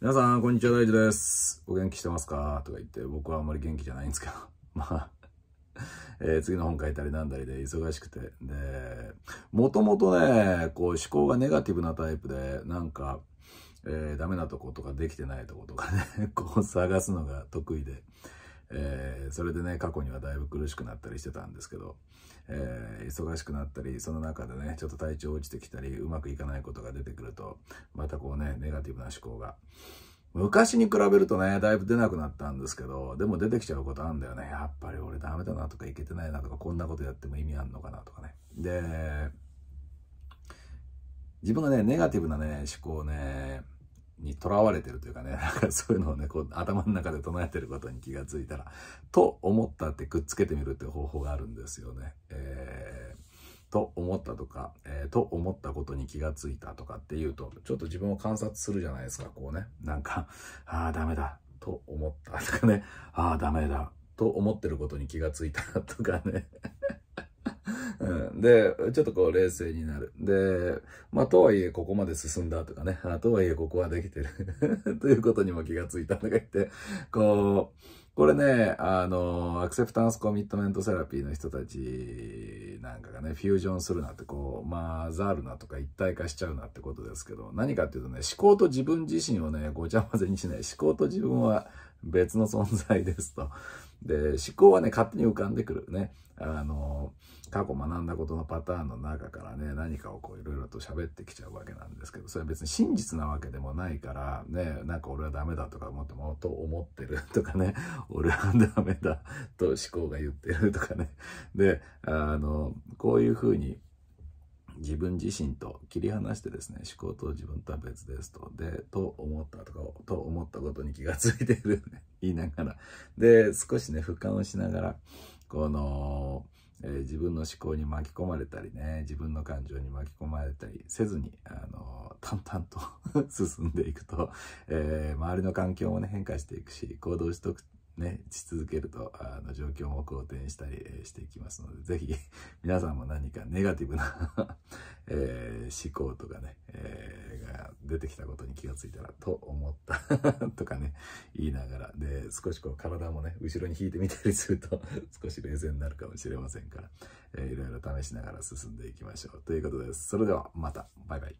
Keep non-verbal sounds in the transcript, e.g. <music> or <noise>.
皆さん、こんにちは、大地です。お元気してますかとか言って、僕はあんまり元気じゃないんですけど。<laughs> まあえー、次の本書いたりなんだりで忙しくて。で、もともとね、こう思考がネガティブなタイプで、なんか、えー、ダメなとことかできてないとことかね <laughs> こう探すのが得意で。えー、それでね過去にはだいぶ苦しくなったりしてたんですけど、えー、忙しくなったりその中でねちょっと体調落ちてきたりうまくいかないことが出てくるとまたこうねネガティブな思考が昔に比べるとね、だいぶ出なくなったんですけど、でも出てきちゃうことあるんだよね。やっぱり俺ダメだなとかいけてないなとか、こんなことやっても意味あんのかなとかね。で、自分がね、ネガティブなね、思考をね、にとらわれてるというかね、<laughs> なんかそういうのをね、こう頭の中で唱えてることに気がついたら、と思ったってくっつけてみるって方法があるんですよね。えー、と思ったとか、えー、と思ったことに気がついたとかっていうと、ちょっと自分を観察するじゃないですか、こうね。なんか、ああ、ダメだ、と思ったとかね、ああ、ダメだ、と思ってることに気がついたとかねうん、で、ちょっとこう冷静になる。で、まあ、とはいえここまで進んだとかね、あとはいえここはできてる <laughs> ということにも気がついたとか言って、こう、これね、あの、アクセプタンスコミットメントセラピーの人たちなんかがね、フュージョンするなって、こう、まあ、ザるルなとか一体化しちゃうなってことですけど、何かっていうとね、思考と自分自身をね、ごちゃ混ぜにしない。思考と自分は、うん別の存在ですと。で、思考はね、勝手に浮かんでくるね。あの、過去学んだことのパターンの中からね、何かをこういろいろと喋ってきちゃうわけなんですけど、それは別に真実なわけでもないから、ね、なんか俺はダメだとか思っても、と思ってるとかね、<laughs> 俺はダメだと思考が言ってるとかね。で、あの、こういうふうに、自分自身と切り離してですね、思考と自分とは別ですと、で、と思ったとか、と思ったことに気がついてる、ね、<laughs> 言いながら、で、少しね、俯瞰をしながら、この、えー、自分の思考に巻き込まれたりね、自分の感情に巻き込まれたりせずに、あのー、淡々と <laughs> 進んでいくと、えー、周りの環境もね、変化していくし、行動しとくね、し続けると、あの、状況も好転したり、えー、していきますので、ぜひ、<laughs> 皆さんも何かネガティブな <laughs> えー、思考とかね、えー、が出てきたことに気がついたら、と思った <laughs> とかね、言いながら、で、少しこう、体もね、後ろに引いてみたりすると、少し冷静になるかもしれませんから、えー、いろいろ試しながら進んでいきましょう。ということです。それでは、また。バイバイ。